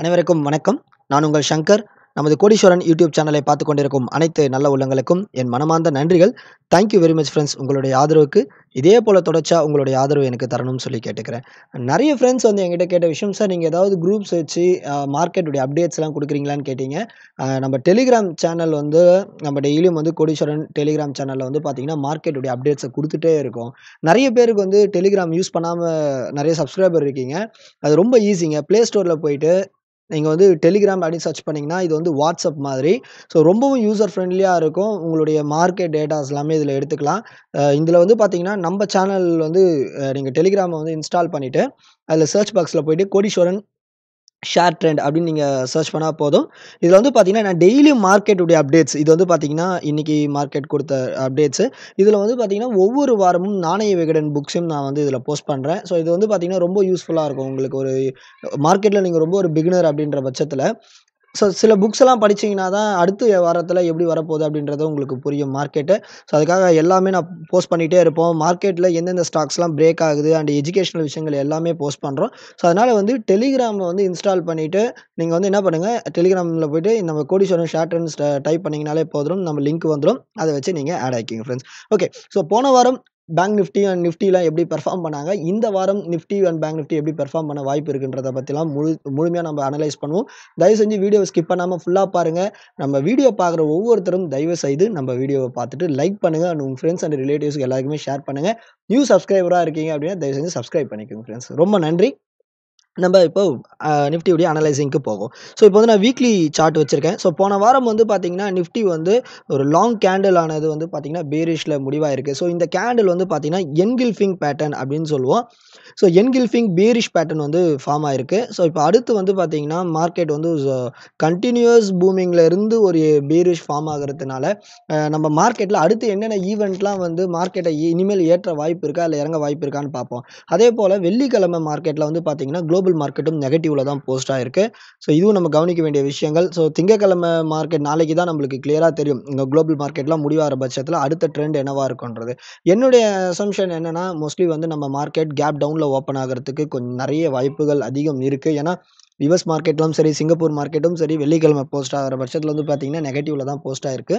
அனைவருக்கும் வணக்கம் நான் உங்கள் சங்கர் நமது கோடீஸ்வரன் யூடியூப் சேனலை பார்த்து கொண்டிருக்கும் அனைத்து நல்ல உள்ளங்களுக்கும் என் மனமார்ந்த நன்றிகள் தேங்க்யூ வெரி மச் ஃப்ரெண்ட்ஸ் உங்களுடைய ஆதரவுக்கு இதே போல் தொடர்ச்சா உங்களுடைய ஆதரவு எனக்கு தரணும்னு சொல்லி கேட்டுக்கிறேன் நிறைய ஃப்ரெண்ட்ஸ் வந்து எங்கிட்ட கேட்ட விஷயம் சார் நீங்கள் ஏதாவது குரூப்ஸ் வச்சு மார்க்கெட்டுடைய அப்டேட்ஸ்லாம் கொடுக்குறீங்களான்னு கேட்டீங்க நம்ம டெலிகிராம் சேனல் வந்து நம்ம டெய்லியும் வந்து கோடீஸ்வரன் டெலிகிராம் சேனலில் வந்து பார்த்தீங்கன்னா மார்க்கெட்டுடைய அப்டேட்ஸை கொடுத்துட்டே இருக்கும் நிறைய பேருக்கு வந்து டெலிகிராம் யூஸ் பண்ணாமல் நிறைய சப்ஸ்கிரைபர் இருக்கீங்க அது ரொம்ப ஈஸிங்க ப்ளே ஸ்டோரில் போயிட்டு நீங்கள் வந்து டெலிகிராம் அப்படின்னு சர்ச் பண்ணிங்கன்னா இது வந்து வாட்ஸ்அப் மாதிரி ஸோ ரொம்பவும் யூசர் ஃப்ரெண்ட்லியாக இருக்கும் உங்களுடைய மார்க்கெட் டேட்டாஸ் எல்லாமே இதில் எடுத்துக்கலாம் இதில் வந்து பார்த்தீங்கன்னா நம்ம சேனல் வந்து நீங்கள் டெலிகிராமை வந்து இன்ஸ்டால் பண்ணிவிட்டு அதில் சர்ச் பாக்ஸில் போயிட்டு கோடீஸ்வரன் ஷேர் ட்ரெண்ட் அப்படின்னு நீங்கள் சர்ச் பண்ணால் போதும் இதில் வந்து பார்த்தீங்கன்னா நான் டெய்லி மார்க்கெட்டுடைய அப்டேட்ஸ் இது வந்து பார்த்தீங்கன்னா இன்றைக்கி மார்க்கெட் கொடுத்த அப்டேட்ஸு இதில் வந்து பார்த்தீங்கன்னா ஒவ்வொரு வாரமும் நாணய விகடன் புக்ஸையும் நான் வந்து இதில் போஸ்ட் பண்ணுறேன் ஸோ இது வந்து பார்த்தீங்கன்னா ரொம்ப யூஸ்ஃபுல்லாக இருக்கும் உங்களுக்கு ஒரு மார்க்கெட்டில் நீங்கள் ரொம்ப ஒரு பிகினர் அப்படின்ற பட்சத்தில் ஸோ சில புக்ஸ் எல்லாம் படிச்சீங்கன்னா தான் அடுத்து வாரத்தில் எப்படி வரப்போகுது அப்படின்றது உங்களுக்கு புரியும் மார்க்கெட்டு ஸோ அதுக்காக எல்லாமே நான் போஸ்ட் பண்ணிகிட்டே இருப்போம் மார்க்கெட்டில் எந்தெந்த ஸ்டாக்ஸ்லாம் பிரேக் ஆகுது அண்ட் எஜுகேஷனல் விஷயங்கள் எல்லாமே போஸ்ட் பண்ணுறோம் ஸோ அதனால் வந்து டெலிகிராமில் வந்து இன்ஸ்டால் பண்ணிவிட்டு நீங்கள் வந்து என்ன பண்ணுங்கள் டெலிகிராமில் போய்ட்டு நம்ம கோடீஸ்வரன் ஷார்ட்ரன்ஸ் டைப் பண்ணிங்கனாலே போதும் நம்ம லிங்க் வந்துடும் அதை வச்சு நீங்கள் ஆட் ஆகிக்கிங்க ஃப்ரெண்ட்ஸ் ஓகே ஸோ போன வாரம் பேங்க் நிஃப்டி அண்ட் நிஃப்டிலாம் எப்படி பெர்ஃபார்ம் பண்ணாங்க இந்த வாரம் நிஃப்டி அண்ட் பேங்க் நிஃப்டி எப்படி பெர்ஃபார்ம் பண்ண வாய்ப்பு இருக்குன்றதை பற்றிலாம் முழு முழுமையாக நம்ம அனலைஸ் பண்ணுவோம் தயவு செஞ்சு வீடியோவை ஸ்கிப் பண்ணாமல் ஃபுல்லாக பாருங்கள் நம்ம வீடியோ பார்க்குற ஒவ்வொருத்தரும் தயவு செய்து நம்ம வீடியோவை பார்த்துட்டு லைக் பண்ணுங்கள் அண்ட் உங்கள் ஃப்ரெண்ட்ஸ் அண்ட் ரிலேட்டிவ்ஸ்க்கு எல்லாருக்குமே ஷேர் பண்ணுங்கள் நியூ சப்ஸ்கிரைபராக இருக்கீங்க அப்படின்னா தயவு செஞ்சு சப்ஸ்கிரைப் பண்ணிக்கோங்க ஃப்ரெண்ட்ஸ் ரொம்ப நன்றி நம்ம இப்போ நிஃப்டியுடைய அனலைசிங்க்கு போகும் ஸோ இப்போ வந்து நான் வீக்லி சார்ட் வச்சுருக்கேன் ஸோ போன வாரம் வந்து பார்த்திங்கன்னா நிஃப்டி வந்து ஒரு லாங் கேண்டில் ஆனது வந்து பார்த்தீங்கன்னா பேரிஷில் முடிவாக இருக்குது ஸோ இந்த கேண்டில் வந்து பார்த்திங்கன்னா என்கில்ஃபிங் பேட்டர்ன் அப்படின்னு சொல்லுவோம் ஸோ என்கில்ஃபிங் பேரிஷ் பேட்டர்ன் வந்து ஃபார்ம் ஆயிருக்கு ஸோ இப்போ அடுத்து வந்து பார்த்தீங்கன்னா மார்க்கெட் வந்து கண்டினியூஸ் பூமிங்கில் இருந்து ஒரு பேரிஷ் ஃபார்ம் ஆகிறதுனால நம்ம மார்க்கெட்டில் அடுத்து என்னென்ன ஈவெண்ட்லாம் வந்து மார்க்கெட்டை இனிமேல் ஏற்ற வாய்ப்பு இருக்கா இல்லை இறங்க வாய்ப்பு இருக்கான்னு பார்ப்போம் அதே போல் வெள்ளிக்கிழமை மார்க்கெட்டில் வந்து பார்த்தீங்கன்னா குளோபல் குளோபல் மார்க்கெட்டும் நெகட்டிவ்ல தான் போஸ்ட் ஆயிருக்கு ஸோ இதுவும் நம்ம கவனிக்க வேண்டிய விஷயங்கள் ஸோ திங்கக்கிழமை மார்க்கெட் நாளைக்கு தான் நம்மளுக்கு கிளியராக தெரியும் இந்த குளோபல் மார்க்கெட்லாம் முடிவார பட்சத்தில் அடுத்த ட்ரெண்ட் என்னவாக இருக்குன்றது என்னுடைய அசம்ஷன் என்னென்னா மோஸ்ட்லி வந்து நம்ம மார்க்கெட் கேப் டவுனில் ஓப்பன் ஆகிறதுக்கு கொஞ்சம் நிறைய வாய்ப்புகள் அதிகம் இருக்குது ஏன்னா யுஎஸ் மார்க்கெட்லாம் சரி சிங்கப்பூர் மார்க்கெட்டும் சரி வெள்ளிக்கிழமை போஸ்ட் ஆகிற பட்சத்தில் வந்து பார்த்தீங்கன்னா நெகட்டிவில் தான் போஸ்ட் ஆயிருக்கு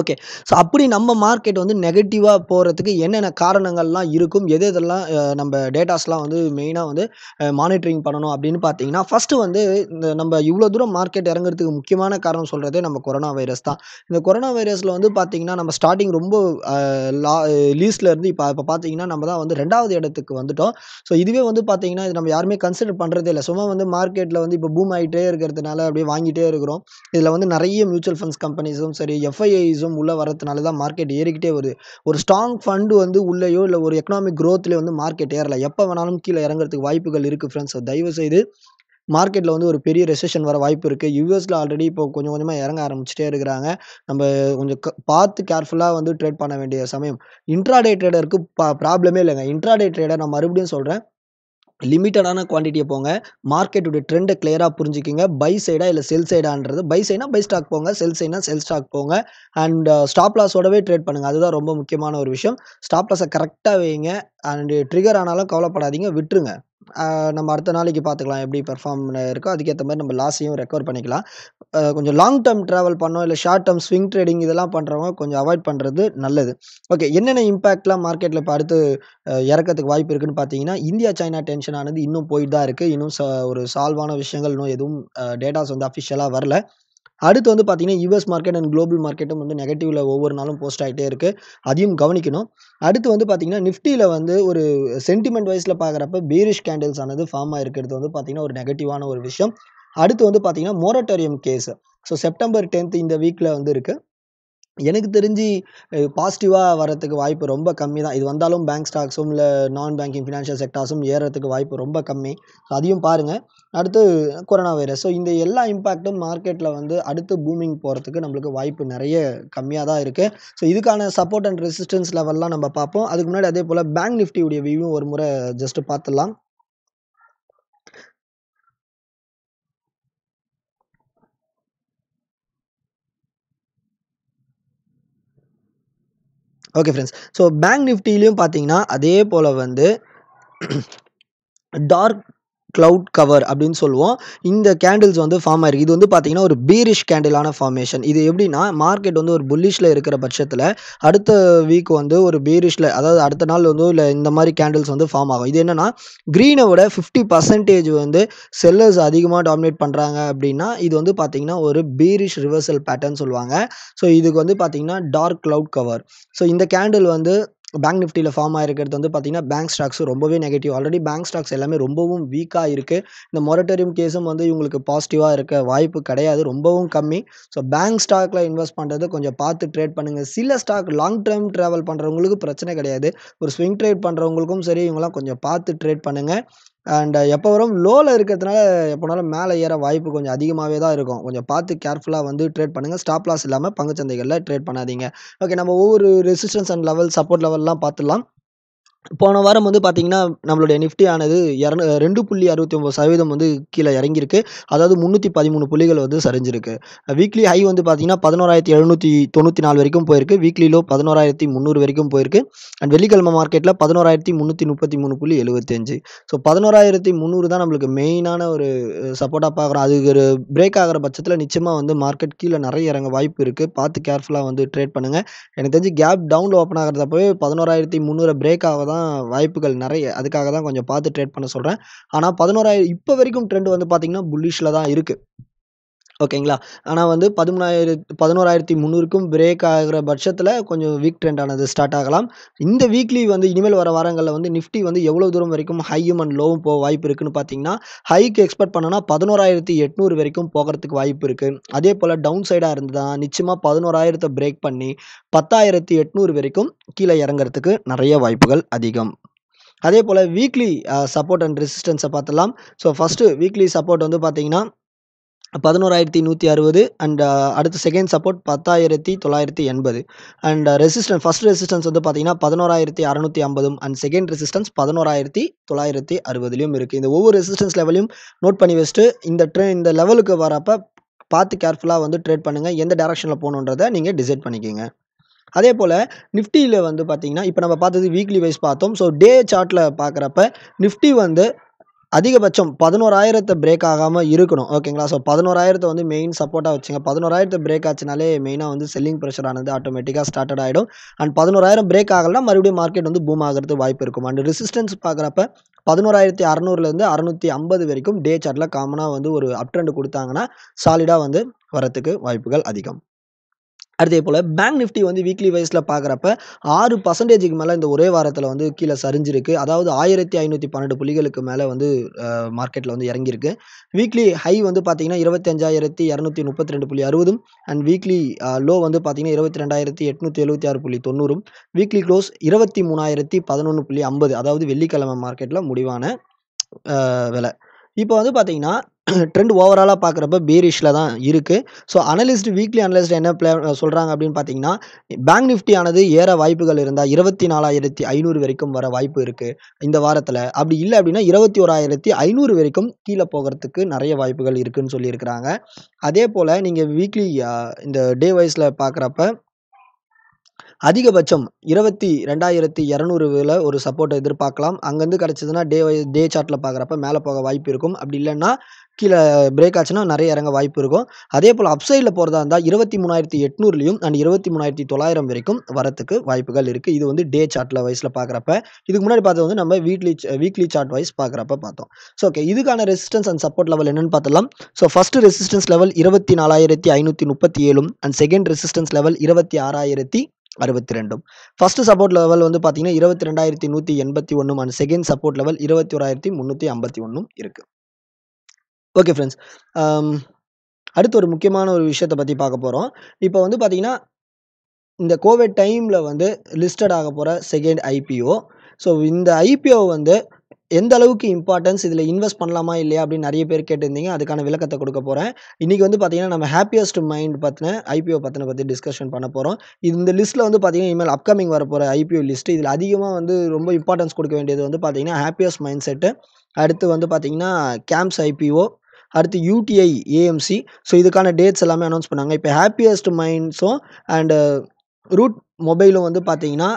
ஓகே ஸோ அப்படி நம்ம மார்க்கெட் வந்து நெகட்டிவாக போகிறதுக்கு என்னென்ன காரணங்கள்லாம் இருக்கும் எது இதெல்லாம் நம்ம டேட்டாஸ்லாம் வந்து மெயினாக வந்து மானிட்டரிங் பண்ணணும் அப்படின்னு பார்த்தீங்கன்னா ஃபஸ்ட்டு வந்து இந்த நம்ம இவ்வளோ தூரம் மார்க்கெட் இறங்குறதுக்கு முக்கியமான காரணம் சொல்கிறதே நம்ம கொரோனா வைரஸ் தான் இந்த கொரோனா வைரஸில் வந்து பார்த்தீங்கன்னா நம்ம ஸ்டார்டிங் ரொம்ப லா லீஸ்ட்லேருந்து இருந்து இப்போ இப்போ பார்த்தீங்கன்னா நம்ம தான் வந்து ரெண்டாவது இடத்துக்கு வந்துட்டோம் ஸோ இதுவே வந்து பார்த்திங்கன்னா இது நம்ம யாருமே கன்சிடர் பண்ணுறதே இல்லை சும்மா வந்து மார்க்கெட்டில் வந்து இப்போ பூம் ஆகிட்டே இருக்கிறதுனால அப்படியே வாங்கிட்டே இருக்கிறோம் இதில் வந்து நிறைய மியூச்சுவல் ஃபண்ட்ஸ் கம்பெனிஸும் சரி எஃப்ஐஐ ஃபெசிலிட்டிஸும் உள்ளே வரதுனால தான் மார்க்கெட் ஏறிக்கிட்டே வருது ஒரு ஸ்ட்ராங் ஃபண்டு வந்து உள்ளேயோ இல்லை ஒரு எக்கனாமிக் க்ரோத்லேயோ வந்து மார்க்கெட் ஏறலை எப்போ வேணாலும் கீழே இறங்குறதுக்கு வாய்ப்புகள் இருக்குது ஃப்ரெண்ட்ஸ் தயவுசெய்து மார்க்கெட்டில் வந்து ஒரு பெரிய ரெசஷன் வர வாய்ப்பு இருக்குது யூஎஸில் ஆல்ரெடி இப்போ கொஞ்சம் கொஞ்சமாக இறங்க ஆரம்பிச்சிட்டே இருக்கிறாங்க நம்ம கொஞ்சம் பார்த்து கேர்ஃபுல்லாக வந்து ட்ரேட் பண்ண வேண்டிய சமயம் இன்ட்ராடே ட்ரேடருக்கு ப்ராப்ளமே இல்லைங்க இன்ட்ராடே ட்ரேடர் நான் மறுபடியும் சொல்கிறேன் லிமிட்டடான குவான்டிட்டியை போங்க மார்க்கெட்டுடைய ட்ரெண்டை கிளியராக புரிஞ்சுக்கிங்க பை சைடாக இல்லை செல் சைடான்றது பை சைடாக பை ஸ்டாக் போங்க செல் சைடாக செல் ஸ்டாக் போங்க அண்ட் ஸ்டாப் லாஸோடவே ட்ரேட் பண்ணுங்கள் அதுதான் ரொம்ப முக்கியமான ஒரு விஷயம் ஸ்டாப் லாஸை கரெக்டாக வைங்க அண்டு ட்ரிகர் ஆனாலும் கவலைப்படாதீங்க விட்டுருங்க நம்ம அடுத்த நாளைக்கு பார்த்துக்கலாம் எப்படி பெர்ஃபார்ம் இருக்கோ அதுக்கேற்ற மாதிரி நம்ம லாஸையும் ரெக்கவர் பண்ணிக்கலாம் கொஞ்சம் லாங் டேர்ம் ட்ராவல் பண்ணோம் இல்லை ஷார்ட் டேர்ம் ஸ்விங் ட்ரேடிங் இதெல்லாம் பண்ணுறவங்க கொஞ்சம் அவாய்ட் பண்ணுறது நல்லது ஓகே என்னென்ன இம்பாக்ட்லாம் மார்க்கெட்டில் இப்போ அடுத்து இறக்கிறதுக்கு வாய்ப்பு இருக்குதுன்னு பார்த்தீங்கன்னா இந்தியா சைனா டென்ஷன் ஆனது இன்னும் போயிட்டு தான் இருக்குது இன்னும் ச ஒரு சால்வான விஷயங்கள் இன்னும் எதுவும் டேட்டாஸ் வந்து அஃபிஷியலாக வரல அடுத்து வந்து பார்த்தீங்கன்னா யூஎஸ் மார்க்கெட் அண்ட் குளோபல் மார்க்கெட்டும் வந்து நெகட்டிவில் ஒவ்வொரு நாளும் போஸ்ட் ஆகிட்டே இருக்குது அதையும் கவனிக்கணும் அடுத்து வந்து பார்த்திங்கன்னா நிஃப்டியில் வந்து ஒரு சென்டிமெண்ட் வைஸில் பார்க்குறப்ப பீரிஷ் கேண்டில்ஸ் ஆனது ஃபார்ம் ஆகிருக்கிறது வந்து பார்த்திங்கன்னா ஒரு நெகட்டிவான ஒரு விஷயம் அடுத்து வந்து பார்த்திங்கன்னா moratorium case so September tenth இந்த வீக்கில் வந்து இருக்குது எனக்கு தெரிஞ்சு பாசிட்டிவாக வரத்துக்கு வாய்ப்பு ரொம்ப கம்மி தான் இது வந்தாலும் பேங்க் ஸ்டாக்ஸும் இல்லை நான் பேங்கிங் ஃபினான்ஷியல் செக்டார்ஸும் ஏறுறதுக்கு வாய்ப்பு ரொம்ப கம்மி ஸோ அதையும் பாருங்கள் அடுத்து கொரோனா வைரஸ் ஸோ இந்த எல்லா இம்பேக்ட்டும் மார்க்கெட்டில் வந்து அடுத்து பூமிங் போகிறதுக்கு நம்மளுக்கு வாய்ப்பு நிறைய கம்மியாக தான் இருக்குது ஸோ இதுக்கான சப்போர்ட் அண்ட் ரெசிஸ்டன்ஸ் லெவல்லாம் நம்ம பார்ப்போம் அதுக்கு முன்னாடி அதே போல் பேங்க் நிஃப்டியுடைய வியூவும் ஒரு முறை ஜஸ்ட்டு பார்த்துடலாம் ஓகே ஃப்ரெண்ட்ஸ் ஸோ பேங்க் நிஃப்டிலையும் பார்த்தீங்கன்னா அதே போல் வந்து டார்க் க்ளவுட் கவர் அப்படின்னு சொல்லுவோம் இந்த கேண்டில்ஸ் வந்து ஃபார்ம் ஆயிருக்கு இது வந்து பார்த்தீங்கன்னா ஒரு பீரிஷ் கேண்டிலான ஃபார்மேஷன் இது எப்படின்னா மார்க்கெட் வந்து ஒரு புல்லிஷில் இருக்கிற பட்சத்தில் அடுத்த வீக் வந்து ஒரு பீரிஷில் அதாவது அடுத்த நாள் வந்து இல்லை இந்த மாதிரி கேண்டில்ஸ் வந்து ஃபார்ம் ஆகும் இது என்னென்னா க்ரீனை விட ஃபிஃப்டி பர்சன்டேஜ் வந்து செல்லர்ஸ் அதிகமாக டாமினேட் பண்ணுறாங்க அப்படின்னா இது வந்து பார்த்தீங்கன்னா ஒரு பீரிஷ் ரிவர்சல் பேட்டர்ன் சொல்லுவாங்க ஸோ இதுக்கு வந்து பார்த்தீங்கன்னா டார்க் க்ளவுட் கவர் ஸோ இந்த கேண்டில் வந்து பேங்க் நிஃப்டியில் ஃபார்ம் ஆகிருக்கிறது வந்து பார்த்திங்கன்னா பேங்க் ஸ்டாக்ஸ் ரொம்பவே நெகட்டிவ் ஆல்ரெடி பேங்க் ஸ்டாக்ஸ் எல்லாமே ரொம்பவும் வீக்காக இருக்குது இந்த மொரட்டோரியம் கேஸும் வந்து இவங்களுக்கு பாசிட்டிவாக இருக்க வாய்ப்பு கிடையாது ரொம்பவும் கம்மி ஸோ பேங்க் ஸ்டாக்கில் இன்வெஸ்ட் பண்ணுறது கொஞ்சம் பார்த்து ட்ரேட் பண்ணுங்கள் சில ஸ்டாக் லாங் டேர்ம் ட்ராவல் பண்ணுறவங்களுக்கு பிரச்சனை கிடையாது ஒரு ஸ்விங் ட்ரேட் பண்ணுறவங்களுக்கும் சரி இவங்களாம் கொஞ்சம் பார்த்து ட்ரேட் பண்ணுங்கள் அண்டு எப்போ வரும் லோவில் இருக்கிறதுனால எப்போனாலும் மேலே ஏற வாய்ப்பு கொஞ்சம் அதிகமாகவே தான் இருக்கும் கொஞ்சம் பார்த்து கேர்ஃபுல்லாக வந்து ட்ரேட் பண்ணுங்கள் ஸ்டாப் லாஸ் இல்லாமல் பங்குச்சந்தைகளில் ட்ரேட் பண்ணாதீங்க ஓகே நம்ம ஒவ்வொரு ரெசிஸ்டன்ஸ் அண்ட் லெவல் சப்போர்ட் லெவல்லாம் பார்த்துடலாம் போன வாரம் வந்து பார்த்தீங்கன்னா நம்மளுடைய நிஃப்டி ஆனது இரநூ ரெண்டு புள்ளி அறுபத்தி ஒம்பது சதவீதம் வந்து கீழே இறங்கியிருக்கு அதாவது முந்நூற்றி பதிமூணு புள்ளிகள் வந்து சரிஞ்சிருக்கு வீக்லி ஹை வந்து பார்த்தீங்கன்னா பதினோராயிரத்தி எழுநூற்றி தொண்ணூற்றி நாலு வரைக்கும் போயிருக்கு வீக்லி லோ பதினோராயிரத்தி முந்நூறு வரைக்கும் போயிருக்கு அண்ட் வெள்ளிக்கிழமை மார்க்கெட்டில் பதினோராயிரத்தி முந்நூற்றி முப்பத்தி மூணு புள்ளி எழுபத்தஞ்சு ஸோ பதினோராயிரத்தி முந்நூறு தான் நம்மளுக்கு மெயினான ஒரு சப்போர்ட்டாக பார்க்குறோம் அதுக்கு ஒரு பிரேக் ஆகிற பட்சத்தில் நிச்சயமாக வந்து மார்க்கெட் கீழே நிறைய இறங்க வாய்ப்பு இருக்குது பார்த்து கேர்ஃபுல்லாக வந்து ட்ரேட் பண்ணுங்கள் எனக்கு தெரிஞ்சு கேப் டவுனில் ஓப்பன் ஆகிறதப்பவே பதினோராயிரத்தி முந்நூறு பிரேக் ஆக தான் வாய்ப்புகள் நிறைய அதுக்காக தான் கொஞ்சம் பார்த்து ட்ரேட் பண்ண சொல்கிறேன் ஆனால் பதினோராயிரம் இப்போ வரைக்கும் ட்ரெண்ட் வந்து பார்த்தீங்கன்னா புல்லிஷில் தான் இருக்குது ஓகேங்களா ஆனால் வந்து பதிமூணாயிரத்து பதினோராயிரத்தி முந்நூறுக்கும் பிரேக் ஆகிற பட்சத்தில் கொஞ்சம் வீக் ட்ரெண்டானது ஸ்டார்ட் ஆகலாம் இந்த வீக்லி வந்து இனிமேல் வர வாரங்களில் வந்து நிஃப்டி வந்து எவ்வளோ தூரம் வரைக்கும் ஹையும் அண்ட் லோவும் போக வாய்ப்பு இருக்குதுன்னு பார்த்தீங்கன்னா ஹைக்கு எக்ஸ்பெக்ட் பண்ணோன்னா பதினோராயிரத்தி எட்நூறு வரைக்கும் போகிறதுக்கு வாய்ப்பு இருக்குது அதே போல் டவுன் சைடாக இருந்ததுன்னா நிச்சயமாக பதினோராயிரத்தை பிரேக் பண்ணி பத்தாயிரத்தி எட்நூறு வரைக்கும் கீழே இறங்குறதுக்கு நிறைய வாய்ப்புகள் அதிகம் அதே போல் வீக்லி சப்போர்ட் அண்ட் ரெசிஸ்டன்ஸை பார்த்தலாம் ஸோ ஃபஸ்ட்டு வீக்லி சப்போர்ட் வந்து பார்த்தீங்கன்னா பதினோராயிரத்தி நூற்றி அறுபது அண்ட் அடுத்து செகண்ட் சப்போர்ட் பத்தாயிரத்தி தொள்ளாயிரத்தி எண்பது அண்ட் ரெசிஸ்டன்ஸ் ஃபஸ்ட் ரெசிஸ்டன்ஸ் வந்து பார்த்தீங்கன்னா பதினோராயிரத்தி அறநூற்றி ஐம்பதும் அண்ட் செகண்ட் ரெசிஸ்டன்ஸ் பதினோராயிரத்தி தொள்ளாயிரத்தி அறுபதுலையும் இருக்குது இந்த ஒவ்வொரு ரெசிஸ்டன்ஸ் லெவலையும் நோட் பண்ணி வச்சுட்டு இந்த ட்ரெ இந்த லெவலுக்கு வரப்போ பார்த்து கேர்ஃபுல்லாக வந்து ட்ரேட் பண்ணுங்கள் எந்த டேரக்ஷனில் போகணுன்றதை நீங்கள் டிசைட் பண்ணிக்கோங்க அதே போல் நிஃப்டியில் வந்து பார்த்திங்கன்னா இப்போ நம்ம பார்த்தது வீக்லி வைஸ் பார்த்தோம் ஸோ டே சார்ட்டில் பார்க்குறப்ப நிஃப்டி வந்து அதிகபட்சம் பதினோராயிரத்தை பிரேக் ஆகாமல் இருக்கணும் ஓகேங்களா ஸோ பதினோராயிரத்தை வந்து மெயின் சப்போர்ட்டாக வச்சுங்க பதினோராயிரத்தை பிரேக் ஆச்சுனாலே மெயினாக வந்து செல்லிங் ப்ரெஷர் ஆனது ஆட்டோமேட்டிக்காக ஸ்டார்டட் ஆகிடும் அண்ட் பதினோராயிரம் பிரேக் ஆகலைனா மறுபடியும் மார்க்கெட் வந்து பூம் ஆகிறதுக்கு வாய்ப்பு இருக்கும் அண்ட் ரெசிஸ்டன்ஸ் பார்க்குறப்ப பதினோராயிரத்தி அறநூறுலேருந்து அறநூற்றி ஐம்பது வரைக்கும் டே சார்ட்டில் காமனாக வந்து ஒரு அப் ட்ரெண்ட் கொடுத்தாங்கன்னா சாலிடாக வந்து வரத்துக்கு வாய்ப்புகள் அதிகம் அதே போல் பேங்க் நிஃப்டி வந்து வீக்லி வைஸில் பார்க்குறப்ப ஆறு பர்சன்டேஜுக்கு மேலே இந்த ஒரே வாரத்தில் வந்து கீழே சரிஞ்சிருக்கு அதாவது ஆயிரத்தி ஐநூற்றி பன்னெண்டு புள்ளிகளுக்கு மேலே வந்து மார்க்கெட்டில் வந்து இறங்கியிருக்கு வீக்லி ஹை வந்து பார்த்திங்கன்னா இருபத்தஞ்சாயிரத்தி இரநூத்தி முப்பத்தி ரெண்டு புள்ளி அறுபதும் அண்ட் வீக்லி லோ வந்து பார்த்திங்கன்னா இருபத்தி ரெண்டாயிரத்தி எட்நூற்றி எழுபத்தி ஆறு புள்ளி தொண்ணூறும் வீக்லி க்ளோஸ் இருபத்தி மூணாயிரத்தி பதினொன்று புள்ளி ஐம்பது அதாவது வெள்ளிக்கிழமை மார்க்கெட்டில் முடிவான விலை இப்போ வந்து பார்த்தீங்கன்னா ட்ரெண்ட் ஓவராலாக பார்க்குறப்ப பேரிஷில் தான் இருக்குது ஸோ அனலிஸ்ட் வீக்லி அனலிஸ்ட் என்ன பிளே சொல்கிறாங்க அப்படின்னு பார்த்தீங்கன்னா பேங்க் நிஃப்டி ஆனது ஏற வாய்ப்புகள் இருந்தால் இருபத்தி நாலாயிரத்தி ஐநூறு வரைக்கும் வர வாய்ப்பு இருக்குது இந்த வாரத்தில் அப்படி இல்லை அப்படின்னா இருபத்தி ஓராயிரத்தி ஐநூறு வரைக்கும் கீழே போகிறதுக்கு நிறைய வாய்ப்புகள் இருக்குதுன்னு சொல்லியிருக்கிறாங்க அதே போல் நீங்கள் வீக்லி இந்த டே வைஸில் பார்க்குறப்ப அதிகபட்சம் இருபத்தி ரெண்டாயிரத்தி இரநூறுல ஒரு சப்போர்ட்டை எதிர்பார்க்கலாம் அங்கேருந்து கிடச்சிதுன்னா டே டே சார்ட்டில் பார்க்குறப்ப மேலே போக வாய்ப்பு இருக்கும் அப்படி இல்லைன்னா கீழே பிரேக் ஆச்சுன்னா நிறைய இறங்க வாய்ப்பு இருக்கும் அதே போல் அப்சைடில் போகிறதா இருந்தால் இருபத்தி மூணாயிரத்தி எட்நூறுலையும் அண்ட் இருபத்தி மூணாயிரத்தி தொள்ளாயிரம் வரைக்கும் வரத்துக்கு வாய்ப்புகள் இருக்குது இது வந்து டே சார்ட்டில் வைஸில் பார்க்குறப்ப இதுக்கு முன்னாடி பார்த்தது வந்து நம்ம வீக்லி வீக்லி சார்ட் வைஸ் பார்க்குறப்ப பார்த்தோம் ஸோ ஓகே இதுக்கான ரெசிஸ்டன்ஸ் அண்ட் சப்போர்ட் லெவல் என்னென்னு பார்த்தலாம் ஸோ ஃபஸ்ட்டு ரெசிஸ்டன்ஸ் லெவல் இருபத்தி நாலாயிரத்தி ஐநூற்றி முப்பத்தி ஏழும் அண்ட் செகண்ட் ரெசிஸ்டன்ஸ் லெவல் இருபத்தி ஆறாயிரத்தி அறுபத்தி ரெண்டும் ஃபர்ஸ்ட் சப்போர்ட் லெவல் வந்து பார்த்தீங்கன்னா இருபத்தி ரெண்டாயிரத்தி நூற்றி எண்பத்தி ஒன்றும் அண்ட் செகண்ட் சப்போர்ட் லெவல் இருபத்தி ஓராயிரத்தி முந்நூற்றி ஐம்பத்தி ஒன்றும் இருக்குது ஓகே ஃப்ரெண்ட்ஸ் um, அடுத்து ஒரு முக்கியமான ஒரு விஷயத்தை பற்றி பார்க்க போகிறோம் இப்போ வந்து பார்த்திங்கன்னா இந்த கோவிட் டைமில் வந்து லிஸ்டட் ஆக போகிற செகண்ட் ஐபிஓ ஸோ இந்த ஐபிஓ வந்து எந்த அளவுக்கு இம்பார்ட்டன்ஸ் இதில் இன்வெஸ்ட் பண்ணலாமா இல்லையா அப்படின்னு நிறைய பேர் கேட்டிருந்தீங்க அதுக்கான விளக்கத்தை கொடுக்க போகிறேன் இன்றைக்கி வந்து பார்த்திங்கன்னா நம்ம ஹாப்பியஸ்ட் மைண்ட் பற்றின ஐபிஓ பற்றின பற்றி டிஸ்கஷன் பண்ண போகிறோம் இந்த லிஸ்ட்டில் வந்து பார்த்திங்கன்னா இனிமேல் அப்கமிங் வரப்போகிற ஐபிஓ லிஸ்ட் இதில் அதிகமாக வந்து ரொம்ப இம்பார்ட்டன்ஸ் கொடுக்க வேண்டியது வந்து பார்த்திங்கன்னா ஹாப்பியஸ்ட் மைண்ட் செட்டு அடுத்து வந்து பார்த்திங்கன்னா கேம்ப்ஸ் ஐபிஓ அடுத்து யூடிஐ ஏஎம்சி ஸோ இதுக்கான டேட்ஸ் எல்லாமே அனௌன்ஸ் பண்ணாங்க இப்போ ஹாப்பியஸ்ட் மைண்ட்ஸும் அண்டு ரூட் மொபைலும் வந்து பார்த்தீங்கன்னா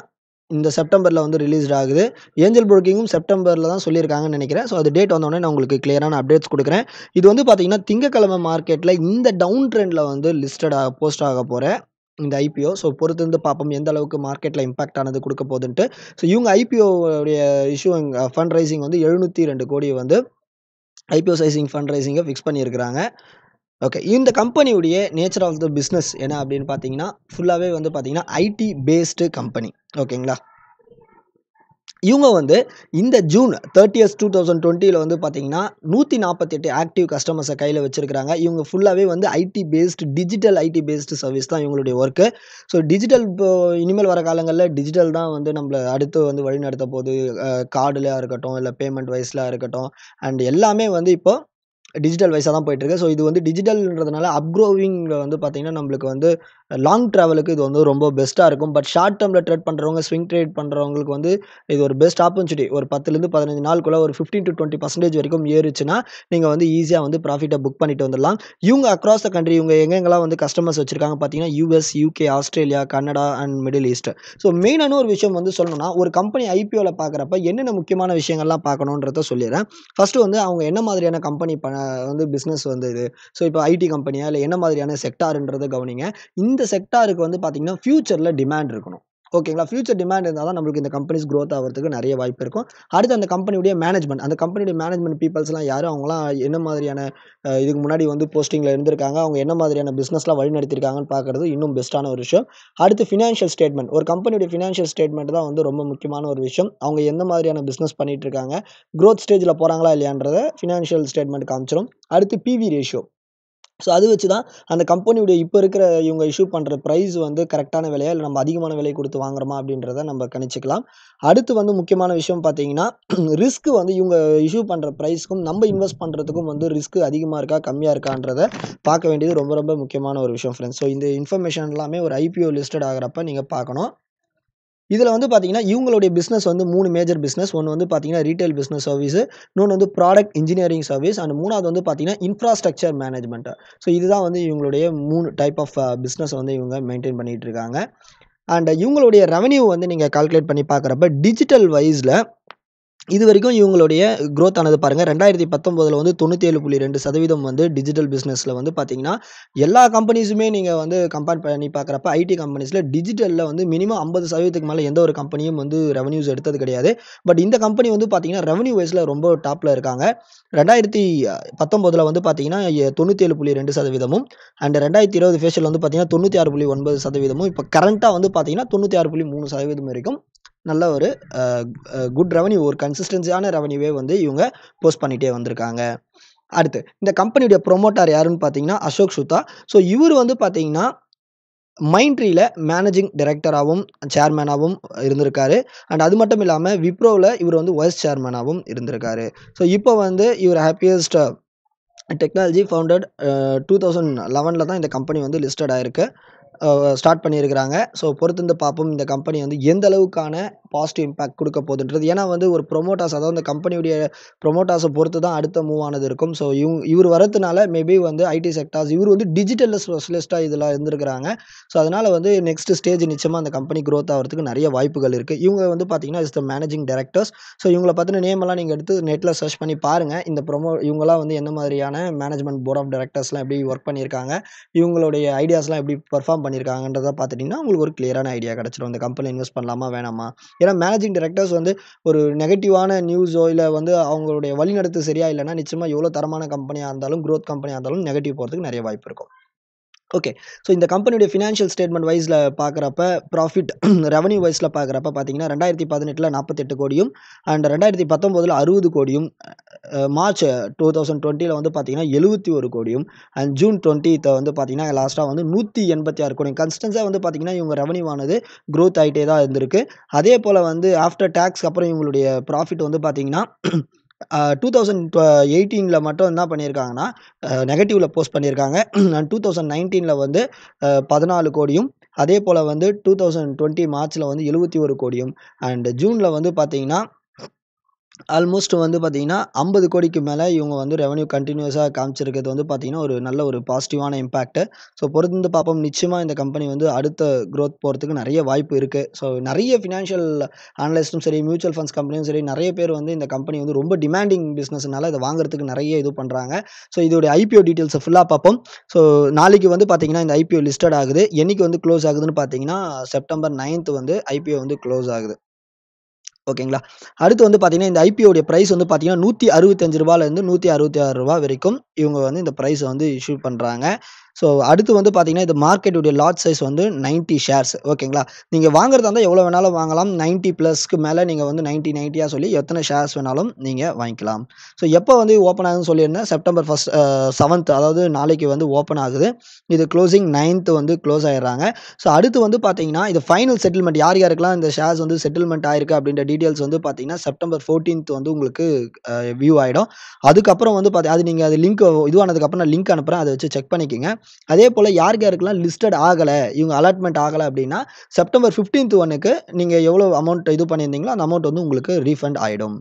இந்த செப்டம்பரில் வந்து ரிலீஸ்ட் ஆகுது ஏஞ்சல் புரோக்கிங்கும் செப்டம்பரில் தான் சொல்லியிருக்காங்கன்னு நினைக்கிறேன் ஸோ அது டேட் வந்தோடனே நான் உங்களுக்கு கிளியரான அப்டேட்ஸ் கொடுக்குறேன் இது வந்து பார்த்தீங்கன்னா திங்கக்கிழமை மார்க்கெட்டில் இந்த டவுன் ட்ரெண்டில் வந்து லிஸ்டட் ஆக போஸ்ட் ஆக போகிறேன் இந்த ஐபிஓ ஸோ பொறுத்திருந்து பார்ப்போம் எந்த அளவுக்கு மார்க்கெட்டில் இம்பாக்ட் ஆனது கொடுக்க போகுதுன்ட்டு ஸோ இவங்க ஐபிஓடைய இஷ்யூ ஃபண்ட் ரைசிங் வந்து எழுநூற்றி ரெண்டு கோடி வந்து ஐபிஓ சைசிங் ஃபண்ட் ரைசிங்கை ஃபிக்ஸ் பண்ணியிருக்கிறாங்க ஓகே இந்த கம்பெனியுடைய நேச்சர் ஆஃப் த பிஸ்னஸ் என்ன அப்படின்னு பார்த்தீங்கன்னா ஃபுல்லாகவே வந்து பார்த்தீங்கன்னா ஐடி பேஸ்டு கம்பெனி ஓகேங்களா இவங்க வந்து இந்த ஜூன் தேர்ட்டியஸ் டூ தௌசண்ட் டுவெண்ட்டியில் வந்து பார்த்தீங்கன்னா நூற்றி நாற்பத்தெட்டு ஆக்டிவ் கஸ்டமர்ஸை கையில் வச்சுருக்கிறாங்க இவங்க ஃபுல்லாகவே வந்து IT based digital IT based service தான் இவங்களுடைய ஒர்க்கு ஸோ டிஜிட்டல் இப்போ இனிமேல் வர காலங்களில் டிஜிட்டல் தான் வந்து நம்மளை அடுத்து வந்து வழிநடத்த போகுது கார்டுலையாக இருக்கட்டும் இல்லை பேமெண்ட் வைஸ்லாம் இருக்கட்டும் அண்ட் எல்லாமே வந்து இப்போது டிஜிட்டல் வைஸாக தான் போயிட்டுருக்கு ஸோ இது வந்து டிஜிட்டல்ன்றதுனால அப்க்ரோவிங்கில் வந்து பார்த்திங்கன்னா நம்மளுக்கு வந்து லாங் ட்ராவலுக்கு இது வந்து ரொம்ப பெஸ்ட்டாக இருக்கும் பட் ஷார்ட் டேர்மில் ட்ரேட் பண்ணுறவங்க ஸ்விங் ட்ரேட் பண்ணுறவங்களுக்கு வந்து இது ஒரு பெஸ்ட் ஆப்பர்ச்சுனிட்டி ஒரு பத்துலேருந்து பதினஞ்சு நாளுக்குள்ளே ஒரு ஃபிஃப்டின் டு டுவெண்ட்டி பர்சன்டேஜ் வரைக்கும் ஏறிச்சுன்னா நீங்கள் வந்து ஈஸியாக வந்து ப்ராஃபிட்டை புக் பண்ணிட்டு வந்துடலாம் இவங்க அக்ராஸ் த கண்ட்ரி இவங்க எங்கெங்கெல்லாம் வந்து கஸ்டமர்ஸ் வச்சுருக்காங்க பார்த்தீங்கன்னா US UK Australia Canada and Middle East so மெயினான ஒரு விஷயம் வந்து சொல்லணும்னா ஒரு கம்பெனி ஐபிஓவில் பார்க்குறப்ப என்னென்ன முக்கியமான விஷயங்கள்லாம் பார்க்கணுன்றத சொல்லிடுறேன் ஃபஸ்ட்டு வந்து அவங்க என்ன மாதிரியான கம்பெனி பண்ண வந்து பிஸ்னஸ் வந்தது ஸோ இப்போ ஐடி கம்பெனியாக இல்லை என்ன மாதிரியான செக்டாருன்றதை கவனிங்க இந்த செக்டாருக்கு வந்து பார்த்தீங்கன்னா ஃப்யூச்சரில் டிமாண்ட் இருக்கணும் ஓகேங்களா ஃபியூச்சர் டிமாண்ட் இருந்தால் தான் நம்மளுக்கு இந்த கம்பெனிஸ் க்ரோத் ஆகிறதுக்கு நிறைய வாய்ப்பு இருக்கும் அடுத்து அந்த கம்பெனியுடைய மேனேஜ்மெண்ட் அந்த கம்பெனியுடைய மேனேஜ்மெண்ட் பீப்பிள்ஸ்லாம் யார் அவங்களாம் என்ன மாதிரியான இதுக்கு முன்னாடி வந்து போஸ்டிங்கில் இருந்திருக்காங்க அவங்க என்ன மாதிரியான பிஸ்னஸ்லாம் வழி நடத்திருக்காங்கன்னு பார்க்குறது இன்னும் பெஸ்ட்டான ஒரு விஷயம் அடுத்து ஃபினான்ஷியல் ஸ்டேட்மெண்ட் ஒரு கம்பெனியுடைய ஃபினான்ஷியல் ஸ்டேட்மெண்ட் தான் வந்து ரொம்ப முக்கியமான ஒரு விஷயம் அவங்க எந்த மாதிரியான பிஸ்னஸ் பண்ணிகிட்டு இருக்காங்க க்ரோத் ஸ்டேஜில் போகிறாங்களா இல்லையான்றதை ஃபினான்ஷியல் ஸ்டேட்மெண்ட் காமிச்சிடும் அடுத்து பிவி ரேஷியோ ஸோ அது வச்சு தான் அந்த கம்பெனியுடைய இப்போ இருக்கிற இவங்க இஷ்யூ பண்ணுற ப்ரைஸ் வந்து கரெக்டான விலையா இல்லை நம்ம அதிகமான விலை கொடுத்து வாங்குறோமா அப்படின்றத நம்ம கணிச்சிக்கலாம் அடுத்து வந்து முக்கியமான விஷயம் பார்த்தீங்கன்னா ரிஸ்க் வந்து இவங்க இஷ்யூ பண்ணுற ப்ரைஸ்க்கும் நம்ம இன்வெஸ்ட் பண்ணுறதுக்கும் வந்து ரிஸ்க் அதிகமாக இருக்கா கம்மியாக இருக்கான்றத பார்க்க வேண்டியது ரொம்ப ரொம்ப முக்கியமான ஒரு விஷயம் ஃப்ரெண்ட்ஸ் ஸோ இந்த இன்ஃபர்மேஷன் எல்லாமே ஒரு ஐபிஓ லிஸ்டட் ஆகிறப்ப நீங்கள் பார்க்கணும் இதில் வந்து பார்த்தீங்கன்னா இவங்களுடைய பிஸ்னஸ் வந்து மூணு மேஜர் பிஸ்னஸ் ஒன்று வந்து பார்த்தீங்கன்னா ரீட்டைல் பிஸ்னஸ் சர்வீஸு இன்னொன்று வந்து ப்ராடக்ட் இன்ஜினியரிங் சர்வீஸ் அண்ட் மூணாவது வந்து பார்த்தீங்கன்னா இன்ஃப்ராஸ்ட்ரக்சர் மேனேஜ்மெண்ட்டு ஸோ இதுதான் வந்து இவங்களுடைய மூணு டைப் ஆஃப் பிஸ்னஸ் வந்து இவங்க மெயின்டைன் பண்ணிகிட்டு இருக்காங்க அண்ட் இவங்களுடைய ரெவன்யூ வந்து நீங்கள் கால்குலேட் பண்ணி பார்க்குறப்ப டிஜிட்டல் வைஸில் இது வரைக்கும் இவங்களுடைய க்ரோத் ஆனது பாருங்கள் ரெண்டாயிரத்தி பத்தொம்போதில் வந்து தொண்ணூற்றி ஏழு புள்ளி ரெண்டு சதவீதம் வந்து டிஜிட்டல் பிஸ்னஸில் வந்து பார்த்தீங்கன்னா எல்லா கம்பெனிஸுமே நீங்கள் வந்து கம்பேர் பண்ணி பார்க்குறப்ப ஐடி கம்பெனிஸில் டிஜிட்டலில் வந்து மினிமம் ஐம்பது சதவீதத்துக்கு மேலே எந்த ஒரு கம்பெனியும் வந்து ரெவன்யூஸ் எடுத்தது கிடையாது பட் இந்த கம்பெனி வந்து பார்த்தீங்கன்னா ரெவன்யூ வைஸில் ரொம்ப டாப்பில் இருக்காங்க ரெண்டாயிரத்தி பத்தொம்போதில் வந்து பார்த்தீங்கன்னா தொண்ணூற்றி ஏழு புள்ளி ரெண்டு சதவீதமும் அண்ட் ரெண்டாயிரத்தி இருபது ஃபேஷியல் வந்து பார்த்தீங்கன்னா தொண்ணூற்றி ஆறு புள்ளி ஒன்பது சதவீதமும் இப்போ கரண்ட்டாக வந்து பார்த்தீங்கன்னா தொண்ணூற்றி ஆறு புள்ளி மூணு சதவீதம் இருக்கும் நல்ல ஒரு குட் ரெவன்யூ ஒரு கன்சிஸ்டன்சியான ரெவன்யூவே வந்து இவங்க போஸ்ட் பண்ணிகிட்டே வந்திருக்காங்க அடுத்து இந்த கம்பெனியுடைய ப்ரொமோட்டர் யாருன்னு பார்த்தீங்கன்னா அசோக் சுத்தா ஸோ இவர் வந்து பார்த்தீங்கன்னா மைண்ட்ரியில் மேனேஜிங் டைரக்டராகவும் சேர்மேனாகவும் இருந்திருக்காரு அண்ட் அது மட்டும் இல்லாமல் விப்ரோவில் இவர் வந்து வைஸ் சேர்மேனாகவும் இருந்திருக்காரு ஸோ இப்போ வந்து இவர் Happiest Technology founded two thousand லெவனில் தான் இந்த கம்பெனி வந்து லிஸ்டட் ஆயிருக்கு ஸ்டார்ட் பண்ணியிருக்கிறாங்க ஸோ பொறுத்திருந்து பார்ப்போம் இந்த கம்பெனி வந்து எந்த அளவுக்கான பாசிட்டிவ் இம்பாக்ட் கொடுக்க போகுதுன்றது ஏன்னா வந்து ஒரு ப்ரொமோட்டாஸ் அதாவது இந்த கம்பெனியுடைய ப்ரொமோட்டாஸை பொறுத்து தான் அடுத்த மூவ் ஆனது இருக்கும் ஸோ இவங்க இவர் வரதுனால மேபி வந்து ஐடி செக்டார்ஸ் இவர் வந்து டிஜிட்டல் ஸ்பெஷலிஸ்ட்டாக இதில் இருந்திருக்கிறாங்க ஸோ அதனால் வந்து நெக்ஸ்ட் ஸ்டேஜ் நிச்சயமாக அந்த கம்பெனி க்ரோத் ஆகிறதுக்கு நிறைய வாய்ப்புகள் இருக்குது இவங்க வந்து பார்த்தீங்கன்னா is the managing directors so இவங்களை பற்றின நேமெல்லாம் நீங்கள் எடுத்து நெட்டில் சர்ச் பண்ணி பாருங்கள் இந்த ப்ரொமோ இவங்களாம் வந்து எந்த மாதிரியான மேனேஜ்மெண்ட் போர்ட் ஆஃப் டேரக்டர்ஸ்லாம் எப்படி ஒர்க் பண்ணியிருக்காங்க இவங்களுடைய ஐடியாஸ்லாம் எப்படி பர்ஃபார்ம் பண்ணியிருக்காங்கன்றதை பார்த்துட்டிங்கன்னா உங்களுக்கு ஒரு க்ளியரான ஐடியா கிடச்சிடும் இந்த கம்பெனியில் இன்வெஸ்ட் பண்ணலாமா வேணாமா ஏன்னா மேனேஜிங் டைரக்டர்ஸ் வந்து ஒரு நெகட்டிவான நியூஸோ இல்லை வந்து அவங்களுடைய வழிநடத்து சரியாக இல்லைனா நிச்சயமாக எவ்வளோ தரமான கம்பெனியாக இருந்தாலும் க்ரோத் கம்பெனியாக இருந்தாலும் நெகட்டிவ் போகிறதுக்கு நிறைய வாய்ப்பு இருக்கும் ஓகே ஸோ இந்த கம்பெனியுடைய ஃபினான்ஷியல் ஸ்டேட்மெண்ட் வைஸில் பார்க்குறப்ப ப்ராஃபிட் ரெவன்யூ வைஸில் பார்க்குறப்ப பார்த்தீங்கன்னா ரெண்டாயிரத்தி பதினெட்டில் நாற்பத்தெட்டு கோடியும் அண்ட் ரெண்டாயிரத்தி பத்தொம்போதில் அறுபது கோடியும் மார்ச் டூ தௌசண்ட் டுவெண்ட்டியில் வந்து பார்த்தீங்கன்னா எழுபத்தி ஒரு கோடியும் அண்ட் ஜூன் டுவெண்ட்டித்தை வந்து பார்த்தீங்கன்னா லாஸ்ட்டாக வந்து நூற்றி எண்பத்தி ஆறு கோடியும் கன்ஸ்டன்ஸாக வந்து பார்த்தீங்கன்னா இவங்க ரெவன்யூ ஆனது க்ரோத் ஆகிட்டே தான் இருந்திருக்கு அதே போல் வந்து ஆஃப்டர் டேக்ஸ்க்கு அப்புறம் இவங்களுடைய ப்ராஃபிட் வந்து பார்த்தீங்கன்னா டூ தௌசண்ட் எயிட்டீனில் மட்டும் என்ன பண்ணியிருக்காங்கன்னா நெகட்டிவ்வில் போஸ்ட் பண்ணியிருக்காங்க டூ தௌசண்ட் நைன்டீனில் வந்து பதினாலு கோடியும் அதே போல் வந்து டூ தௌசண்ட் டுவெண்ட்டி மார்ச்சில் வந்து எழுபத்தி ஒரு கோடியும் அண்டு ஜூனில் வந்து பார்த்தீங்கன்னா ஆல்மோஸ்ட் வந்து பார்த்தீங்கன்னா ஐம்பது கோடிக்கு மேலே இவங்க வந்து ரெவன்யூ கண்டினியூஸாக காமிச்சிருக்கிறது வந்து பார்த்தீங்கன்னா ஒரு நல்ல ஒரு பாசிட்டிவான இம்பாக்ட்டு ஸோ பொறுத்திருந்து பார்ப்போம் நிச்சயமாக இந்த கம்பெனி வந்து அடுத்த க்ரோத் போகிறதுக்கு நிறைய வாய்ப்பு இருக்குது ஸோ நிறைய ஃபினான்ஷியல் அனலிஸ்ட்டும் சரி மியூச்சுவல் ஃபண்ட்ஸ் கம்பெனியும் சரி நிறைய பேர் வந்து இந்த கம்பெனி வந்து ரொம்ப டிமாண்டிங் பிஸ்னஸ்னால இதை வாங்குறதுக்கு நிறைய இது பண்ணுறாங்க ஸோ இதோடைய ஐபிஓ டீட்டெயில்ஸை ஃபுல்லாக பார்ப்போம் ஸோ நாளைக்கு வந்து பார்த்தீங்கன்னா இந்த ஐபிஓ லிஸ்டட் ஆகுது என்றைக்கு வந்து க்ளோஸ் ஆகுதுன்னு பார்த்தீங்கன்னா செப்டம்பர் நைன்த் வந்து ஐபிஓ வந்து க்ளோஸ் ஆகுது ஓகேங்களா அடுத்து வந்து பார்த்தீங்கன்னா இந்த ஐபிஓடைய ப்ரைஸ் வந்து பார்த்தீங்கன்னா நூற்றி அறுபத்தஞ்சு ரூபாலேருந்து நூற்றி அறுபத்தி ஆறு ரூபா வரைக்கும் இவங்க வந்து இந்த ப்ரைஸை வந்து இஷ்யூ பண்ணுறாங்க ஸோ அடுத்து வந்து பார்த்தீங்கன்னா இது மார்க்கெட்டுடைய லாட் சைஸ் வந்து நைன்ட்டி ஷேர்ஸ் ஓகேங்களா நீங்கள் வாங்குறதா இருந்தால் எவ்வளோ வேணாலும் வாங்கலாம் நைன்ட்டி ப்ளஸ்க்கு மேலே நீங்கள் வந்து நைன்ட்டி நைன்ட்டியாக சொல்லி எத்தனை ஷேர்ஸ் வேணாலும் நீங்கள் வாங்கிக்கலாம் ஸோ எப்போ வந்து ஓப்பன் ஆகுதுன்னு சொல்லியிருந்தேன் செப்டம்பர் ஃபஸ்ட் செவன்த் அதாவது நாளைக்கு வந்து ஓப்பன் ஆகுது இது க்ளோசிங் நைன்த்து வந்து க்ளோஸ் ஆகிடுறாங்க ஸோ அடுத்து வந்து பார்த்தீங்கன்னா இது ஃபைனல் செட்டில்மெண்ட் யார் யாருக்கெல்லாம் இந்த ஷேர்ஸ் வந்து செட்டில்மெண்ட் ஆயிருக்கு அப்படின்ற டீட்டெயில்ஸ் வந்து பார்த்தீங்கன்னா செப்டம்பர் ஃபோர்டீன்த் வந்து உங்களுக்கு வியூ ஆகிடும் அதுக்கப்புறம் வந்து பார்த்து அது நீங்கள் அது லிங்க் இதுவானதுக்கப்புறம் நான் லிங்க் அனுப்புகிறேன் அதை வச்சு செக் பண்ணிக்கோங்க அதே போல் யாருக்கு யாருக்கெல்லாம் லிஸ்டட் ஆகலை இவங்க அலாட்மெண்ட் ஆகலை அப்படின்னா செப்டம்பர் ஃபிஃப்டீன்த் ஒன்றுக்கு நீங்கள் எவ்வளோ அமௌண்ட் இது பண்ணியிருந்தீங்களோ அந்த அமௌண்ட் வந்து உங்களுக்கு ரீஃபண்ட் ஆகிடும்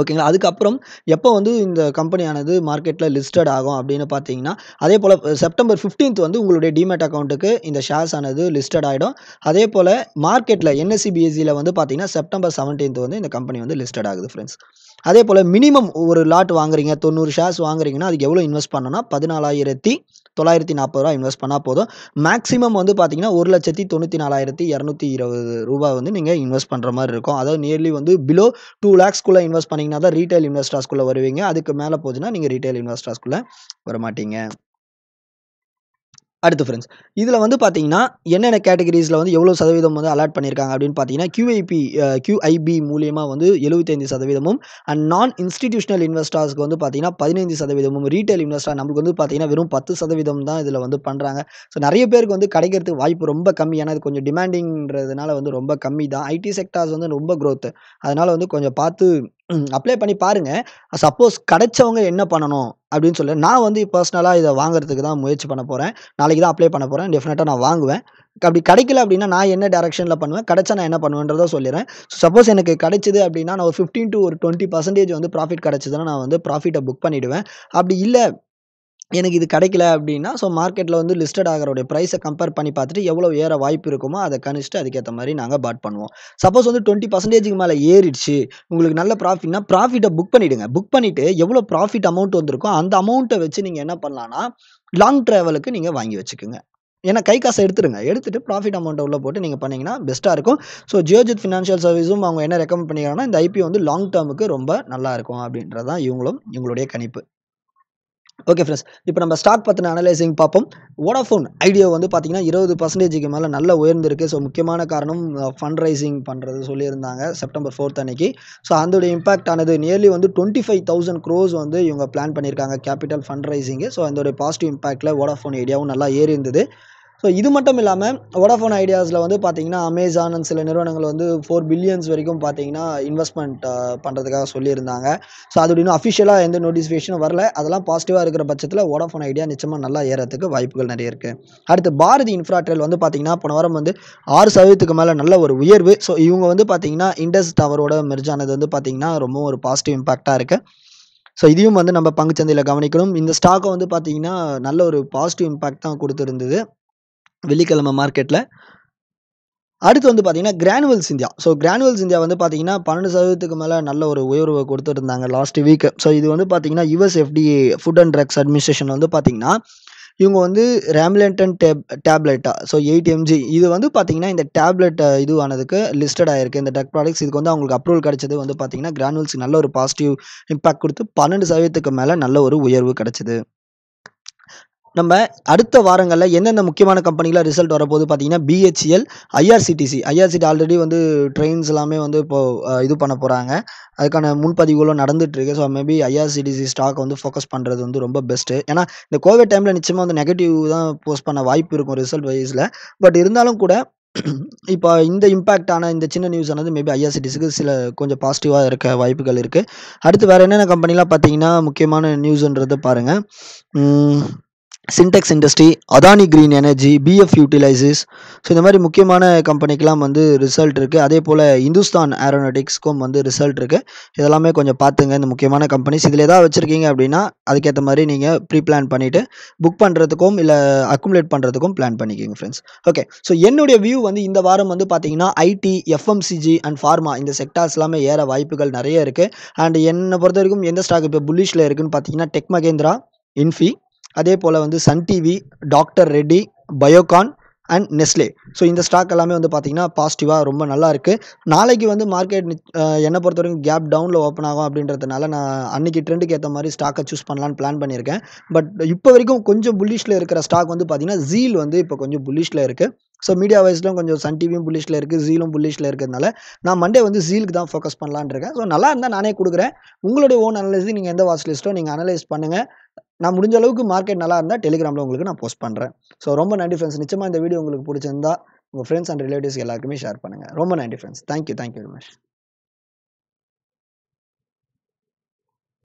ஓகேங்களா அதுக்கப்புறம் எப்போ வந்து இந்த கம்பெனியானது மார்க்கெட்டில் லிஸ்டட் ஆகும் அப்படின்னு பார்த்தீங்கன்னா அதே போல் செப்டம்பர் ஃபிஃப்டீன்த் வந்து உங்களுடைய டிமேட் அக்கௌண்ட்டுக்கு இந்த ஷேர்ஸ் ஆனது லிஸ்டட் ஆகிடும் அதே போல் மார்க்கெட்டில் என்எஸ்சி பிஎஸ்சியில் வந்து பார்த்தீங்கன்னா செப்டம்பர் செவன்டீன்த் வந்து இந்த கம்பெனி வந்து லிஸ்டட் ஆகுது ஃப்ரெண்ட்ஸ் அதே போல் மினிமம் ஒரு லாட் வாங்குறீங்க தொண்ணூறு ஷேர்ஸ் வாங்குறீங்கன்னா அதுக்கு எவ்வளோ இன்வெஸ்ட் பண்ணணும்னா பதினாலாயிரத்தி தொள்ளாயிரத்தி நாற்பது ரூபா இன்வெஸ்ட் பண்ணால் போதும் மேக்ஸிமம் வந்து பார்த்தீங்கன்னா ஒரு லட்சத்தி தொண்ணூற்றி நாலாயிரத்தி இரநூத்தி இருபது ரூபா வந்து நீங்கள் இன்வெஸ்ட் பண்ணுற மாதிரி இருக்கும் அதாவது நியர்லி வந்து பிலோ டூ லேக்ஸ்குள்ளே இன்வெஸ்ட் பண்ணி போனீங்கன்னா தான் ரீட்டைல் இன்வெஸ்டர்ஸ்குள்ளே வருவீங்க அதுக்கு மேலே போச்சுன்னா நீங்கள் ரீட்டைல் இன்வெஸ்டர்ஸ்குள்ளே வர மாட்டீங்க அடுத்து ஃப்ரெண்ட்ஸ் இதில் வந்து பார்த்தீங்கன்னா என்னென்ன கேட்டகரிஸில் வந்து எவ்வளோ சதவீதம் வந்து அலாட் பண்ணியிருக்காங்க அப்படின்னு பார்த்தீங்கன்னா கியூஐபி கியூஐபி மூலியமாக வந்து எழுபத்தைந்து சதவீதமும் அண்ட் நான் இன்ஸ்டிடியூஷனல் இன்வெஸ்டர்ஸ்க்கு வந்து பார்த்தீங்கன்னா பதினைந்து சதவீதமும் ரீட்டைல் இன்வெஸ்டர் நமக்கு வந்து பார்த்தீங்கன்னா வெறும் பத்து சதவீதம் தான் இதில் வந்து பண்ணுறாங்க ஸோ நிறைய பேருக்கு வந்து கிடைக்கிறதுக்கு வாய்ப்பு ரொம்ப கம்மி ஏன்னா அது கொஞ்சம் டிமாண்டிங்கிறதுனால வந்து ரொம்ப கம்மி தான் ஐடி செக்டார்ஸ் வந்து ரொம்ப க்ரோத்து அதனால் வந்து கொஞ்சம் பார்த்து அப்ளை பண்ணி பாருங்கள் சப்போஸ் கிடைச்சவங்க என்ன பண்ணணும் அப்படின்னு சொல்லி நான் வந்து பர்சனலாக இதை வாங்குறதுக்கு தான் முயற்சி பண்ண போகிறேன் நாளைக்கு தான் அப்ளை பண்ண போகிறேன் டெஃபினட்டாக நான் வாங்குவேன் அப்படி கிடைக்கல அப்படின்னா நான் என்ன டேரெக்ஷனில் பண்ணுவேன் கிடைச்சா நான் என்ன பண்ணுவேன்றத சொல்லிடுறேன் சப்போஸ் எனக்கு கிடைச்சிது அப்படின்னா நான் ஒரு ஃபிஃப்டீன் டு ஒரு டுவெண்ட்டி பர்சன்டேஜ் வந்து ப்ராஃபிட் கிடச்சிதுன்னா நான் வந்து ப்ராஃபிட்டை புக் பண்ணிவிடுவேன் அப்படி இல்லை எனக்கு இது கிடைக்கல அப்படின்னா ஸோ மார்க்கெட்டில் வந்து லிஸ்டட் ஆகிறோடைய ப்ரைஸை கம்பேர் பண்ணி பார்த்துட்டு எவ்வளோ ஏற வாய்ப்பு இருக்குமோ அதை கணிச்சுட்டு அதுக்கேற்ற மாதிரி நாங்கள் பாட் பண்ணுவோம் சப்போஸ் வந்து டுவெண்ட்டி பர்சன்டேஜுக்கு மேலே ஏறிடுச்சு உங்களுக்கு நல்ல ப்ராஃபிட்னா ப்ராஃபிட்டை புக் பண்ணிவிடுங்க புக் பண்ணிவிட்டு எவ்வளோ ப்ராஃபிட் அமௌண்ட் வந்திருக்கோ அந்த அமௌண்ட்டை வச்சு நீங்கள் என்ன பண்ணலான்னா லாங் ட்ராவலுக்கு நீங்கள் வாங்கி வச்சுக்கோங்க ஏன்னா கை காசை எடுத்துருங்க எடுத்துகிட்டு ப்ராஃபிட் அமௌண்ட்டை உள்ளே போட்டு நீங்கள் பண்ணிங்கன்னா பெஸ்ட்டாக இருக்கும் ஸோ ஜியோஜித் ஃபினான்ஷியல் சர்வீஸும் அவங்க என்ன ரெக்கமெண்ட் பண்ணிக்கிறாங்கன்னா இந்த ஐபி வந்து லாங் டேர்முக்கு ரொம்ப நல்லா இருக்கும் அப்படின்றது தான் இவங்களும் இவங்களுடைய கணிப்பு ஓகே ஃப்ரெண்ட்ஸ் இப்போ நம்ம ஸ்டாக் பற்றின அனலைசிங் பார்ப்போம் ஓடாஃபோன் ஐடியா வந்து பார்த்தீங்கன்னா இருபது பர்சன்டேஜுக்கு மேலே நல்லா உயர்ந்திருக்கு ஸோ முக்கியமான காரணம் ஃபண்ட் ரைசிங் பண்ணுறது சொல்லியிருந்தாங்க செப்டம்பர் ஃபோர்த் அன்னைக்கு ஸோ அதோடைய இம்பாக்ட் ஆனது நியர்லி வந்து டுவெண்ட்டி ஃபைவ் தௌசண்ட் க்ரோஸ் வந்து இவங்க பிளான் பண்ணியிருக்காங்க கேபிட்டல் ஃபண்ட் ரைசிங்கு ஸோ அதோடைய பாசிட்டிவ் இம்பாக்டில் ஓடாஃபோன் ஐடியாவும் நல்லா ஏறி இருந்தது ஸோ இது மட்டும் இல்லாமல் வோடாஃபோன் ஐடியாஸில் வந்து பார்த்திங்கன்னா அமேசான் சில நிறுவனங்கள் வந்து ஃபோர் பில்லியன்ஸ் வரைக்கும் பார்த்தீங்கன்னா இன்வெஸ்ட்மெண்ட் பண்ணுறதுக்காக சொல்லியிருந்தாங்க ஸோ அது இன்னும் அஃபிஷியலாக எந்த நோட்டிஃபிகேஷனும் வரல அதெல்லாம் பாசிட்டிவாக இருக்கிற பட்சத்தில் வோடாஃபோன் ஐடியா நிச்சயமாக நல்லா ஏறத்துக்கு வாய்ப்புகள் நிறைய இருக்குது அடுத்து பாரதி இன்ஃப்ராட்ரேல் வந்து பார்த்திங்கன்னா போன வாரம் வந்து ஆறு சதவீதத்துக்கு மேலே நல்ல ஒரு உயர்வு ஸோ இவங்க வந்து பார்த்திங்கன்னா இண்டஸ் டவரோட மெர்ஜானது வந்து பார்த்திங்கன்னா ரொம்ப ஒரு பாசிட்டிவ் இம்பாக்டாக இருக்குது ஸோ இதையும் வந்து நம்ம பங்குச்சந்தையில் கவனிக்கணும் இந்த ஸ்டாக்கை வந்து பார்த்திங்கன்னா நல்ல ஒரு பாசிட்டிவ் இம்பாக்ட் தான் கொடுத்துருந்தது வெள்ளிக்கிழமை மார்க்கெட்டில் அடுத்து வந்து பார்த்தீங்கன்னா Granules India so Granules India வந்து பார்த்தீங்கன்னா பன்னெண்டு சதவீதத்துக்கு மேலே நல்ல ஒரு உயர்வை கொடுத்துருந்தாங்க லாஸ்ட் வீக் ஸோ இது வந்து பார்த்தீங்கன்னா US FDA food and drugs administration வந்து பார்த்தீங்கன்னா இவங்க வந்து ரேம்லண்டன் டேப் டேப்லெட்டா ஸோ எயிட் எம்ஜி இது வந்து பார்த்தீங்கன்னா இந்த டேப்லெட் இதுவானதுக்கு லிஸ்டட் ஆயிருக்கு இந்த ட்ரக் ப்ராடக்ட்ஸ் இதுக்கு வந்து அவங்களுக்கு அப்ரூவல் கிடச்சது வந்து பார்த்தீங்கன்னா கிரானுவல்ஸ் நல்ல ஒரு பாசிட்டிவ் இம்பாக்ட் கொடுத்து பன்னெண்டு சதவீதத்துக்கு மேலே நல்ல ஒரு உயர்வு கிடச்சிது நம்ம அடுத்த வாரங்களில் என்னென்ன முக்கியமான கம்பெனிகளாக ரிசல்ட் வரப்போகுது பார்த்தீங்கன்னா பிஹெச்எல் ஐஆர்சிடிசி ஐஆர்சிடி ஆல்ரெடி வந்து ட்ரெயின்ஸ் எல்லாமே வந்து இப்போது இது பண்ண போகிறாங்க அதுக்கான முன்பதிவுகளும் நடந்துகிட்ருக்கு ஸோ மேபி ஐஆர்சிடிசி ஸ்டாக் வந்து ஃபோக்கஸ் பண்ணுறது வந்து ரொம்ப பெஸ்ட்டு ஏன்னா இந்த கோவிட் டைமில் நிச்சயமாக வந்து நெகட்டிவ் தான் போஸ்ட் பண்ண வாய்ப்பு இருக்கும் ரிசல்ட் வைஸில் பட் இருந்தாலும் கூட இப்போ இந்த இம்பேக்ட் இந்த சின்ன நியூஸ் ஆனது மேபி ஐஆர்சிடிசிக்கு சில கொஞ்சம் பாசிட்டிவாக இருக்க வாய்ப்புகள் இருக்குது அடுத்து வேறு என்னென்ன கம்பெனிலாம் பார்த்தீங்கன்னா முக்கியமான நியூஸுன்றதை பாருங்கள் Sintex industry Adani Green Energy PF utilises so இந்த மாதிரி முக்கியமான கம்பெனிக்கெலாம் வந்து ரிசல்ட் இருக்குது அதே போல் இந்துஸ்தான் ஏரோனாட்டிக்ஸ்க்கும் வந்து ரிசல்ட் இருக்குது இதெல்லாமே கொஞ்சம் பார்த்துங்க இந்த முக்கியமான கம்பெனிஸ் இதில் ஏதாவது வச்சுருக்கீங்க அப்படின்னா அதுக்கேற்ற மாதிரி நீங்கள் ப்ரீ பிளான் பண்ணிவிட்டு புக் பண்ணுறதுக்கும் இல்லை அக்குமுலேட் பண்ணுறதுக்கும் பிளான் பண்ணிக்கோங்க ஃப்ரெண்ட்ஸ் ஓகே ஸோ என்னுடைய வியூ வந்து இந்த வாரம் வந்து பார்த்திங்கன்னா ஐடி எஃப்எம்சிஜி அண்ட் ஃபார்மா இந்த செக்டார்ஸ் எல்லாமே ஏற வாய்ப்புகள் நிறைய இருக்குது அண்ட் என்னை பொறுத்த வரைக்கும் எந்த ஸ்டாக் இப்போ புல்லிஷில் இருக்குதுன்னு பார்த்தீங்கன்னா டெக் மகேந்திரா இன்ஃபி அதே போல் வந்து Sun TV doctor Reddy Biocon and Nestle so இந்த ஸ்டாக் எல்லாமே வந்து பார்த்திங்கன்னா பாசிட்டிவாக ரொம்ப நல்லா இருக்குது நாளைக்கு வந்து மார்க்கெட் என்னை பொறுத்த வரைக்கும் கேப் டவுனில் ஓப்பன் ஆகும் அப்படின்றதுனால நான் அன்றைக்கி ட்ரெண்டுக்கு ஏற்ற மாதிரி ஸ்டாக்கை சூஸ் பண்ணலான்னு பிளான் பண்ணியிருக்கேன் பட் இப்போ வரைக்கும் கொஞ்சம் புல்லிஷில் இருக்கிற ஸ்டாக் வந்து பார்த்திங்கன்னா ஜீல் வந்து இப்போ கொஞ்சம் புல்லிஷில் இருக்குது ஸோ மீடியா வைஸ்லாம் கொஞ்சம் சன் டிவியும் புள்ளிஷில் இருக்குது ஜீலும் புள்ளிஷில் இருக்கிறதுனால நான் மண்டே வந்து ஜீலுக்கு தான் ஃபோக்கஸ் பண்ணலான் இருக்கேன் ஸோ நல்லா இருந்தால் நானே கொடுக்குறேன் உங்களுடைய ஓன் அனலைஸ் நீங்கள் எந்த வாட்ச் லிஸ்ட்டோ நீங்கள் அனலைஸ் பண்ணுங்கள் நான் முடிஞ்ச அளவுக்கு மார்க்கெட் நல்லா இருந்தால் டெலிகிராமில் உங்களுக்கு நான் போஸ்ட் பண்ணுறேன் ஸோ ரொம்ப நன்றி ஃப்ரெண்ட்ஸ் நிச்சயமாக இந்த வீடியோ உங்களுக்கு பிடிச்சிருந்தா உங்கள் ஃப்ரெண்ட்ஸ் அண்ட் ரிலேட்டிவ்ஸ் எல்லாருக்குமே ஷேர் பண்ணுங்கள் ரொம்ப நன்றி friends thank you thank you very much